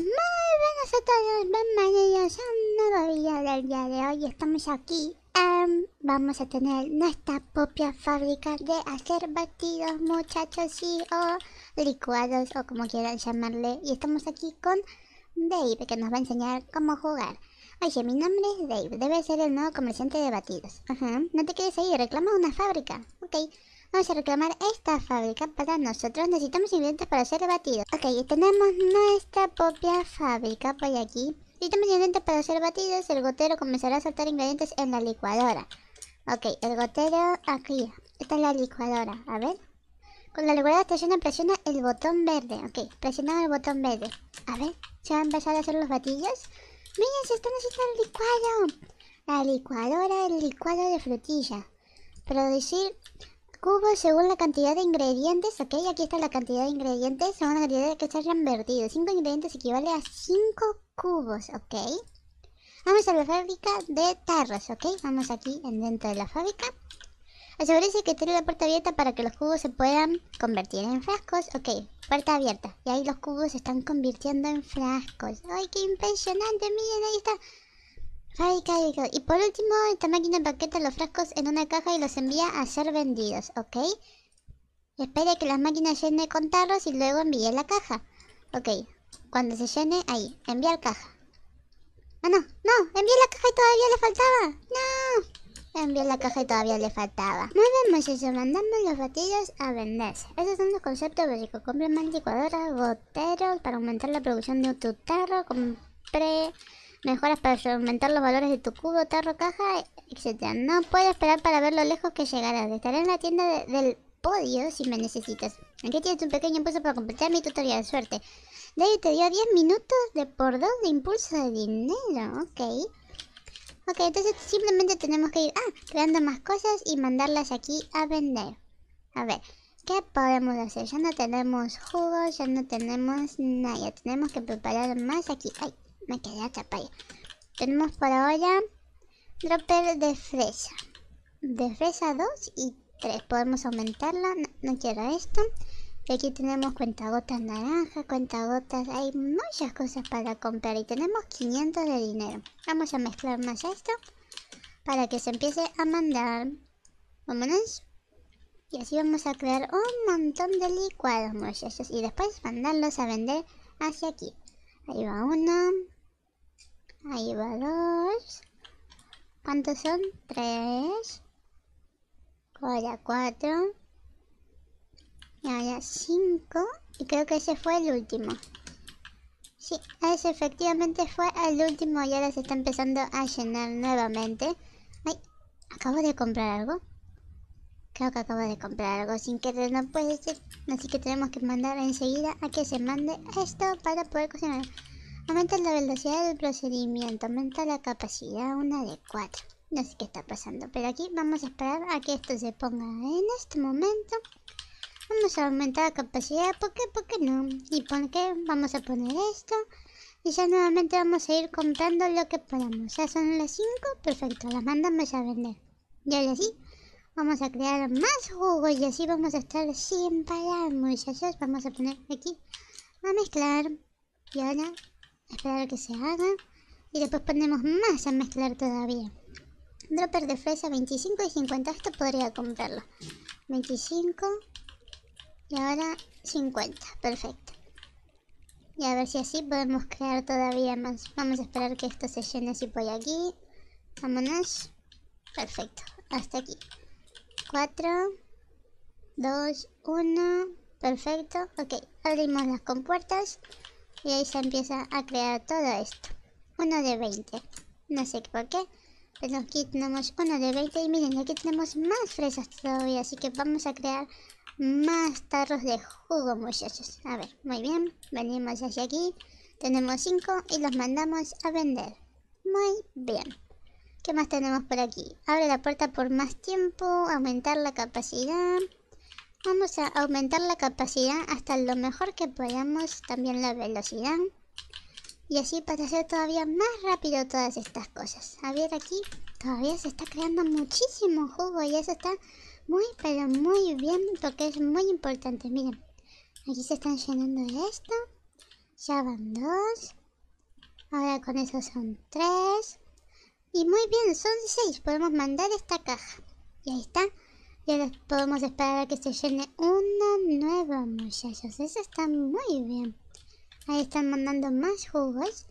muy buenas a todos, bienvenidos a un nuevo video del día de hoy. Estamos aquí, em, vamos a tener nuestra propia fábrica de hacer batidos muchachos y o licuados o como quieran llamarle. Y estamos aquí con Dave que nos va a enseñar cómo jugar. Oye, mi nombre es Dave, debe ser el nuevo comerciante de batidos. Ajá, no te quieres ir, reclama una fábrica. Ok. Vamos a reclamar esta fábrica para nosotros. Necesitamos ingredientes para hacer batidos. Ok, Ok, tenemos nuestra propia fábrica por aquí. Necesitamos ingredientes para hacer batidos. El gotero comenzará a saltar ingredientes en la licuadora. Ok, el gotero aquí. Esta es la licuadora. A ver. Con la licuadora estaciona presiona el botón verde. Ok, presionamos el botón verde. A ver, se van a empezar a hacer los batidos. Miren, se está haciendo el licuado. La licuadora, el licuado de frutilla. Producir cubos según la cantidad de ingredientes. Ok, aquí está la cantidad de ingredientes según la cantidad que se hayan vertido. Cinco ingredientes equivale a cinco cubos, ok. Vamos a la fábrica de tarros, ok. Vamos aquí en dentro de la fábrica. Asegúrese que tiene la puerta abierta para que los cubos se puedan convertir en frascos. Ok, puerta abierta. Y ahí los cubos se están convirtiendo en frascos. ¡Ay, qué impresionante! Miren, ahí está. Y por último, esta máquina empaqueta los frascos en una caja y los envía a ser vendidos, ¿ok? Espere que la máquina llene con tarros y luego envíe la caja. Ok, cuando se llene, ahí, la caja. Ah, no, no, ¡Envíe la caja y todavía le faltaba. No, Envíe la caja y todavía le faltaba. Muy bien, muchachos, mandando los batidos a venderse. Esos son los conceptos básicos. Compré más goteros para aumentar la producción de tu tarro. Compré mejoras para aumentar los valores de tu cubo, tarro, caja, etc. No puedo esperar para ver lo lejos que llegarás. Estaré en la tienda del podio si me necesitas. Aquí tienes un pequeño impulso para completar mi tutorial. de Suerte. David te dio 10 minutos de por dos de impulso de dinero. Ok. Ok, entonces simplemente tenemos que ir ah, creando más cosas y mandarlas aquí a vender. A ver, ¿qué podemos hacer? Ya no tenemos jugos, ya no tenemos nada. tenemos que preparar más aquí. Ay, me quedé atrapada. Tenemos por ahora dropper de fresa. De fresa 2 y 3. Podemos aumentarla. No, quiero esto. Y aquí tenemos cuentagotas naranjas, cuentagotas. Hay muchas cosas para comprar. Y tenemos 500 de dinero. Vamos a mezclar más esto. Para que se empiece a mandar. Vámonos. Y así vamos a crear un montón de licuados, muchachos. Y después mandarlos a vender hacia aquí. Ahí va uno. Ahí va dos. ¿Cuántos son? Tres. Ahora cuatro. Y ahora cinco. Y creo que ese fue el último. Sí, ese efectivamente fue el último y ahora se está empezando a llenar nuevamente. Ay, acabo de comprar algo. Creo que acabo de comprar algo sin querer, no puede ser. Así que tenemos que mandar enseguida a que se mande esto para poder cocinar. Aumenta la velocidad del procedimiento, aumenta la capacidad una de cuatro. No sé qué está pasando, pero aquí vamos a esperar a que esto se ponga en este momento. Vamos a aumentar la capacidad, ¿por qué? ¿Por qué no? ¿Y por qué? Vamos a poner esto. Y ya nuevamente vamos a ir comprando lo que podamos. Ya son las cinco. perfecto, las mandamos a vender. Y ahora sí, vamos a crear más jugos y así vamos a estar sin parar muchachos vamos a poner aquí a mezclar y ahora esperar que se haga y después ponemos más a mezclar todavía dropper de fresa 25 y 50 esto podría comprarlo 25 y ahora 50 perfecto y a ver si así podemos crear todavía más vamos a esperar que esto se llene así por aquí vámonos perfecto hasta aquí 4, 2, 1. Perfecto. Ok, abrimos las compuertas. Y ahí se empieza a crear todo esto. Uno de 20. No sé por qué. Pero aquí tenemos uno de 20. Y miren, aquí tenemos más fresas todavía. Así que vamos a crear más tarros de jugo, muchachos. A ver, muy bien. Venimos hacia aquí. Tenemos 5 y los mandamos a vender. Muy bien. ¿Qué más tenemos por aquí? Abre la puerta por más tiempo, aumentar la capacidad. Vamos a aumentar la capacidad hasta lo mejor que podamos, también la velocidad. Y así para hacer todavía más rápido todas estas cosas. A ver aquí, todavía se está creando muchísimo jugo y eso está muy pero muy bien porque es muy importante. Miren, aquí se están llenando de esto. Ya van dos. Ahora con eso son tres. Y muy bien, son seis. Podemos mandar esta caja. Y ahí está. ya ahora podemos esperar a que se llene una nueva, muchachos. Eso está muy bien. Ahí están mandando más jugos.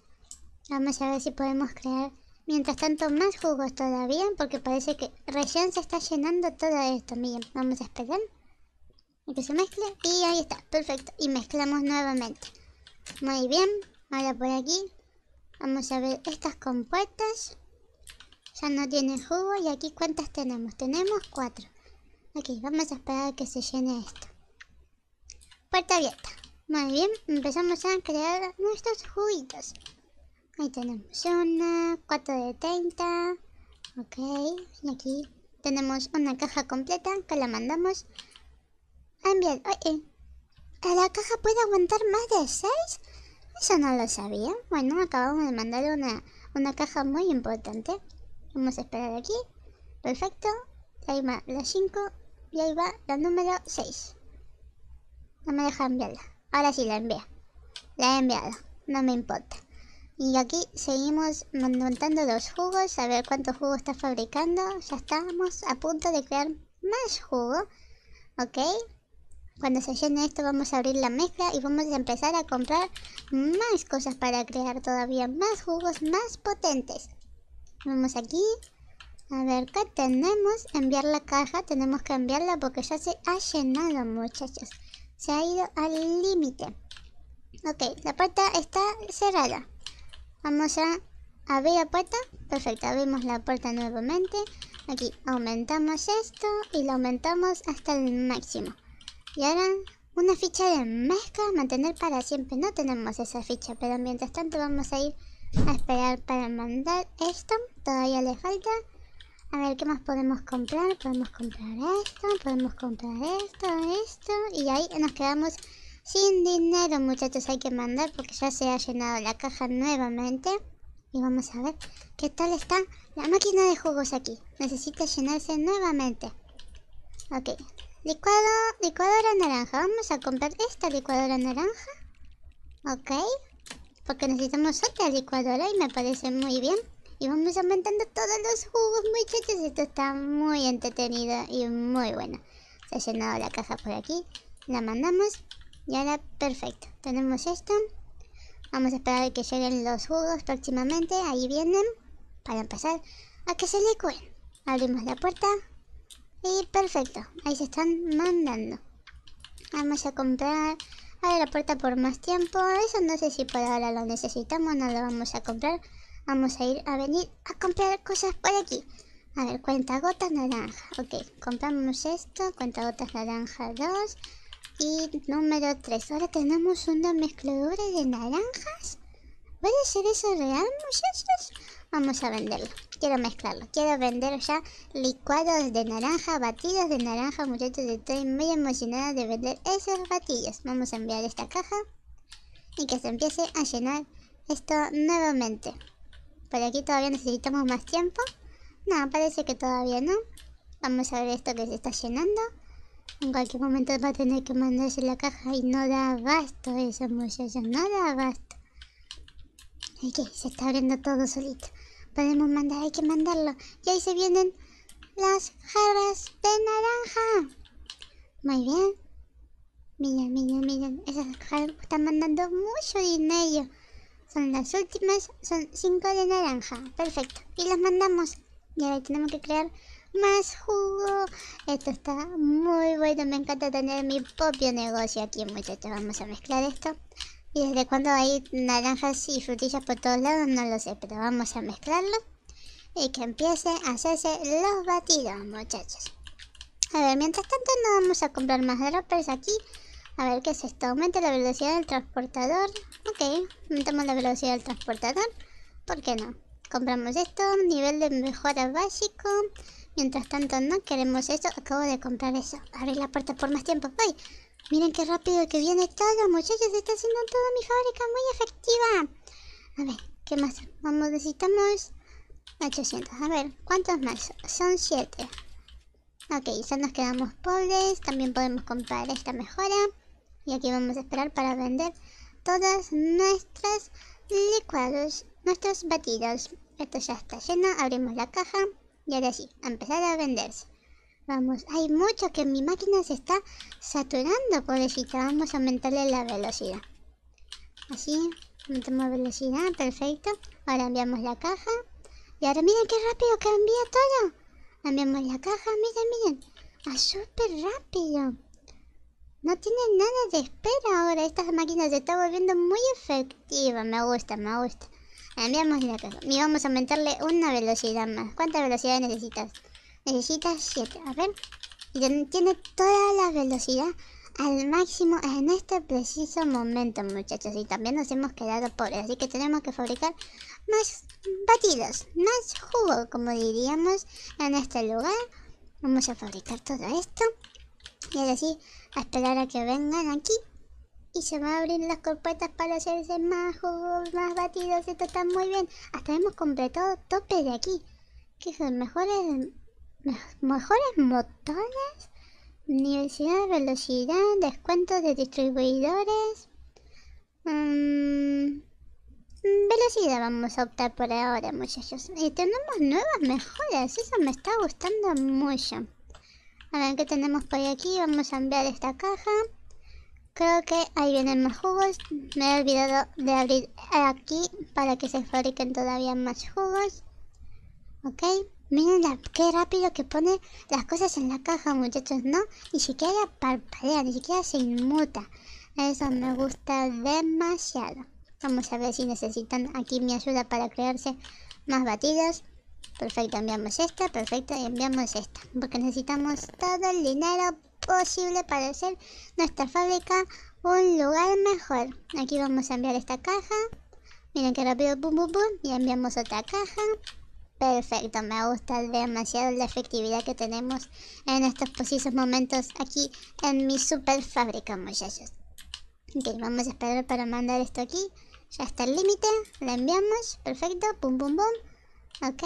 Vamos a ver si podemos crear, mientras tanto, más jugos todavía. Porque parece que recién se está llenando todo esto. Miren, vamos a esperar a que se mezcle. Y ahí está, perfecto. Y mezclamos nuevamente. Muy bien. Ahora por aquí. Vamos a ver estas compuertas. Ya no tiene jugo y aquí cuántas tenemos. Tenemos cuatro. Ok, vamos a esperar a que se llene esto. Puerta abierta. Muy bien, empezamos a crear nuestros juguitos. Ahí tenemos una, cuatro de 30. Ok, y aquí tenemos una caja completa que la mandamos a ah, enviar. Oye, ¿a la caja puede aguantar más de 6? Eso no lo sabía. Bueno, acabamos de mandar una, una caja muy importante. Vamos a esperar aquí. Perfecto. Ahí va la 5 y ahí va la número 6. No me deja enviarla. Ahora sí la envía. La he enviado. No me importa. Y aquí seguimos montando los jugos, a ver cuántos jugos está fabricando. Ya estamos a punto de crear más jugo. Ok. Cuando se llene esto vamos a abrir la mezcla y vamos a empezar a comprar más cosas para crear todavía más jugos más potentes. Vamos aquí. A ver, ¿qué tenemos? Enviar la caja. Tenemos que enviarla porque ya se ha llenado, muchachos. Se ha ido al límite. Ok, la puerta está cerrada. Vamos a abrir la puerta. Perfecto, abrimos la puerta nuevamente. Aquí aumentamos esto y lo aumentamos hasta el máximo. Y ahora una ficha de mezcla, mantener para siempre. No tenemos esa ficha, pero mientras tanto vamos a ir a esperar para mandar esto. Todavía le falta. A ver, ¿qué más podemos comprar? Podemos comprar esto, podemos comprar esto, esto. Y ahí nos quedamos sin dinero, muchachos. Hay que mandar porque ya se ha llenado la caja nuevamente. Y vamos a ver qué tal está la máquina de jugos aquí. Necesita llenarse nuevamente. Ok. Licuado, licuadora naranja. Vamos a comprar esta licuadora naranja. Ok. Porque necesitamos otra licuadora y me parece muy bien. Y vamos aumentando todos los jugos, muchachos. Esto está muy entretenido y muy bueno. Se ha llenado la caja por aquí. La mandamos. Y ahora, perfecto. Tenemos esto. Vamos a esperar a que lleguen los jugos próximamente. Ahí vienen. Para empezar a que se licuen. Abrimos la puerta. Y perfecto. Ahí se están mandando. Vamos a comprar ver la puerta por más tiempo. Eso no sé si por ahora lo necesitamos. No lo vamos a comprar. Vamos a ir a venir a comprar cosas por aquí. A ver, cuenta gotas naranja. Ok, compramos esto. Cuenta gotas naranja 2. Y número 3. Ahora tenemos una mezcladora de naranjas. ¿Puede ser eso real, muchachos? Vamos a venderlo quiero mezclarlo, Quiero vender ya licuados de naranja, batidos de naranja. Muchachos, estoy muy emocionada de vender esos batidos. Vamos a enviar esta caja y que se empiece a llenar esto nuevamente. Por aquí todavía necesitamos más tiempo. No, parece que todavía no. Vamos a ver esto que se está llenando. En cualquier momento va a tener que mandarse la caja y no da abasto eso, muchachos. No da abasto. Aquí se está abriendo todo solito podemos mandar, hay que mandarlo. Y ahí se vienen las jarras de naranja. Muy bien. Miren, miren, miren. Esas jarras están mandando mucho dinero. Son las últimas, son cinco de naranja. Perfecto. Y las mandamos. Y ahora tenemos que crear más jugo. Esto está muy bueno. Me encanta tener mi propio negocio aquí, muchachos. Vamos a mezclar esto. Y desde cuando hay naranjas y frutillas por todos lados, no lo sé, pero vamos a mezclarlo. Y que empiece a hacerse los batidos, muchachos. A ver, mientras tanto no vamos a comprar más droppers aquí. A ver qué es esto. Aumenta la velocidad del transportador. Ok, aumentamos la velocidad del transportador. ¿Por qué no? Compramos esto, nivel de mejora básico. Mientras tanto no queremos eso. Acabo de comprar eso. Abrir la puerta por más tiempo. Bye. Miren qué rápido que viene todo, muchachos. Está haciendo toda mi fábrica muy efectiva. A ver, ¿qué más? Vamos, necesitamos 800. A ver, ¿cuántos más? Son 7. Ok, ya nos quedamos pobres. También podemos comprar esta mejora. Y aquí vamos a esperar para vender todas nuestras licuados, nuestros batidos. Esto ya está lleno. Abrimos la caja. Y ahora sí, a empezar a venderse. Vamos, hay mucho que mi máquina se está saturando, por pobrecita. Vamos a aumentarle la velocidad. Así, aumentamos velocidad, perfecto. Ahora enviamos la caja. Y ahora miren qué rápido que envía todo. Enviamos la caja, miren, miren. A ah, súper rápido. No tiene nada de espera ahora. Esta máquina se está volviendo muy efectiva. Me gusta, me gusta. Enviamos la caja. Y vamos a aumentarle una velocidad más. ¿Cuánta velocidad necesitas? necesita 7, a ver. Y tiene toda la velocidad al máximo en este preciso momento, muchachos. Y también nos hemos quedado pobres, así que tenemos que fabricar más batidos, más jugo, como diríamos en este lugar. Vamos a fabricar todo esto. Y ahora sí, a esperar a que vengan aquí. Y se van a abrir las compuertas para hacerse más jugos, más batidos. Esto está muy bien. Hasta hemos completado tope de aquí. Que son mejores mejores motores, universidad, velocidad, descuentos de distribuidores. Mm, velocidad vamos a optar por ahora, muchachos. Y tenemos nuevas mejoras, eso me está gustando mucho. A ver qué tenemos por aquí, vamos a enviar esta caja. Creo que ahí vienen más jugos. Me he olvidado de abrir aquí para que se fabriquen todavía más jugos. Ok. Miren qué rápido que pone las cosas en la caja, muchachos, ¿no? Ni siquiera parpadea, ni siquiera se inmuta. Eso me gusta demasiado. Vamos a ver si necesitan aquí mi ayuda para crearse más batidos Perfecto, enviamos esta, perfecto, y enviamos esta. Porque necesitamos todo el dinero posible para hacer nuestra fábrica un lugar mejor. Aquí vamos a enviar esta caja. Miren qué rápido, Y enviamos otra caja. Perfecto, me gusta demasiado la efectividad que tenemos en estos precisos momentos aquí en mi super fábrica, muchachos. Ok, vamos a esperar para mandar esto aquí. Ya está el límite, la enviamos, perfecto, pum pum pum. Ok,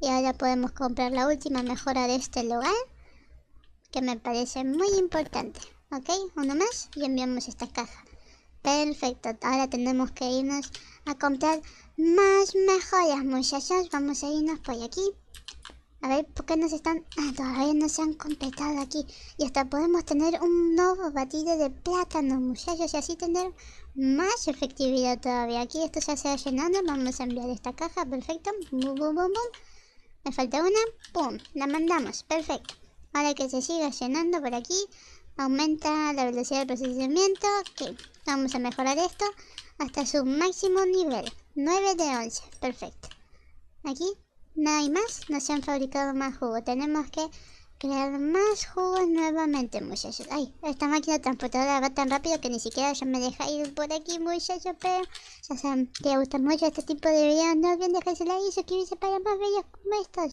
y ahora podemos comprar la última mejora de este lugar, que me parece muy importante. Ok, uno más y enviamos esta caja. Perfecto, ahora tenemos que irnos a comprar más mejoras, muchachos. Vamos a irnos por aquí. A ver, ¿por qué nos están...? Ah, todavía no se han completado aquí. Y hasta podemos tener un nuevo batido de plátano, muchachos. Y así tener más efectividad todavía. Aquí esto ya se ha llenando. Vamos a enviar esta caja. Perfecto. Me falta una. Pum. La mandamos. Perfecto. Ahora que se siga llenando por aquí aumenta la velocidad de procesamiento, que vamos a mejorar esto hasta su máximo nivel, 9 de 11, perfecto. Aquí no hay más, no se han fabricado más jugos, tenemos que crear más jugos nuevamente muchachos. Ay, esta máquina transportadora va tan rápido que ni siquiera ya me deja ir por aquí muchachos, pero ya saben te gustan mucho este tipo de videos, no olviden dejarse like y suscribirse para más videos como estos.